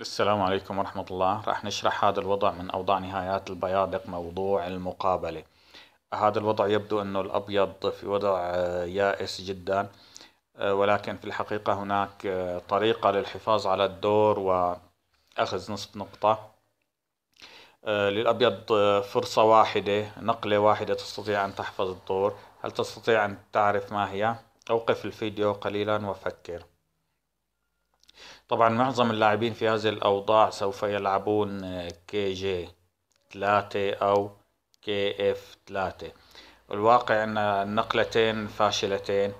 السلام عليكم ورحمة الله راح نشرح هذا الوضع من أوضاع نهايات البيادق موضوع المقابلة هذا الوضع يبدو أنه الأبيض في وضع آه، يائس جدا آه، ولكن في الحقيقة هناك آه، طريقة للحفاظ على الدور وأخذ نصف نقطة للأبيض فرصة واحدة نقلة واحدة تستطيع أن تحفظ الدور هل تستطيع أن تعرف ما هي؟ أوقف الفيديو قليلا وفكر طبعا معظم اللاعبين في هذه الأوضاع سوف يلعبون آه، كي جي ثلاثة أو كي اف ثلاثة الواقع أن النقلتين فاشلتين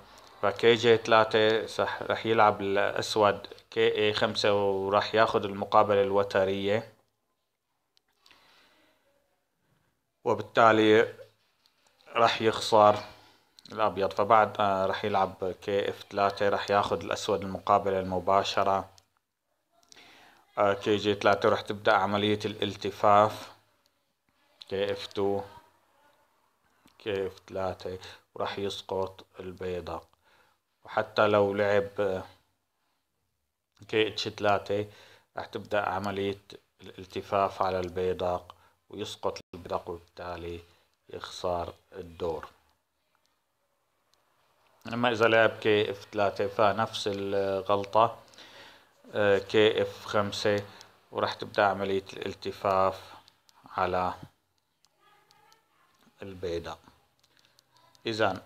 فكي جي ثلاثة راح يلعب الأسود كي اي خمسة وراح ياخذ المقابلة الوترية وبالتالي راح يخسر الابيض فبعد آه، راح يلعب كي اف 3 راح ياخذ الاسود المقابله المباشره كي جي 3 رح تبدأ عملية الالتفاف كي اف 2 كي اف 3 ورح يسقط البيضة وحتى لو لعب كي اتش 3 رح تبدأ عملية الالتفاف على البيضه ويسقط البيضه وبالتالي يخسر الدور أما إذا لعب كي اف 3 فنفس الغلطة آه، كي اف خمسة وراح تبدأ عملية الالتفاف على البيضة إذا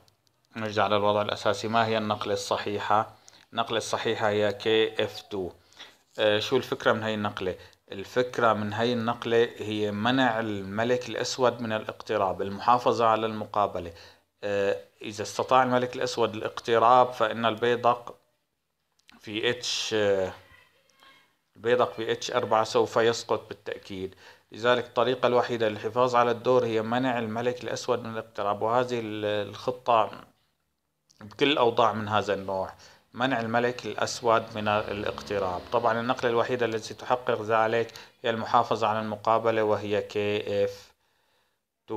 نرجع للوضع الأساسي ما هي النقلة الصحيحة؟ النقلة الصحيحة هي كي اف تو آه، شو الفكرة من هي النقلة؟ الفكرة من هي النقلة هي منع الملك الأسود من الاقتراب المحافظة على المقابلة آه، إذا استطاع الملك الأسود الاقتراب فإن البيضة في اتش البيدق بي اتش 4 سوف يسقط بالتأكيد لذلك الطريقة الوحيدة للحفاظ على الدور هي منع الملك الأسود من الاقتراب وهذه الخطة بكل الأوضاع من هذا النوع منع الملك الأسود من الاقتراب طبعا النقلة الوحيدة التي تحقق ذلك هي المحافظة على المقابلة وهي KF2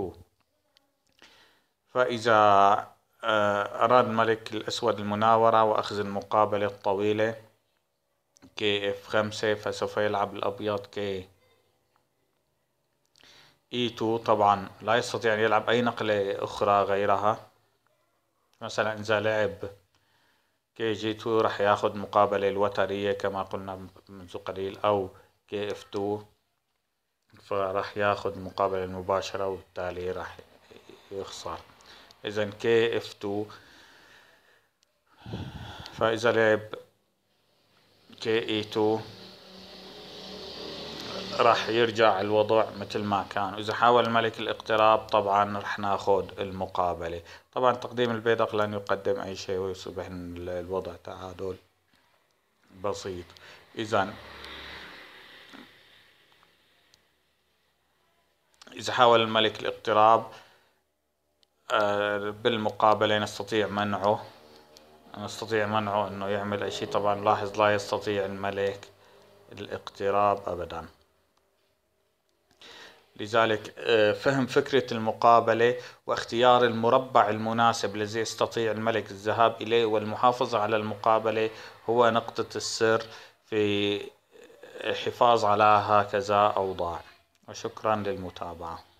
فإذا آه، أراد الملك الأسود المناورة وأخذ المقابلة الطويلة كي اف خمسة فسوف يلعب الأبيض كي اي تو طبعا لا يستطيع أن يلعب أي نقلة أخرى غيرها مثلا إذا لعب كي جي تو راح ياخد مقابلة الوترية كما قلنا منذ قليل أو كي اف تو فراح ياخد مقابلة مباشرة وبالتالي راح يخسر إذا كي اف تو فإذا لعب كي اي 2 راح يرجع الوضع مثل ما كان واذا حاول الملك الاقتراب طبعا راح ناخذ المقابله طبعا تقديم البيدق لن يقدم اي شيء ويصبح الوضع تعادل بسيط اذا اذا حاول الملك الاقتراب آه، بالمقابله نستطيع منعه نستطيع منعه انه يعمل اي شيء طبعا لاحظ لا يستطيع الملك الاقتراب ابدا لذلك آه، فهم فكرة المقابلة واختيار المربع المناسب الذي يستطيع الملك الذهاب إليه والمحافظة على المقابلة هو نقطة السر في الحفاظ على هكذا أوضاع وشكرا للمتابعة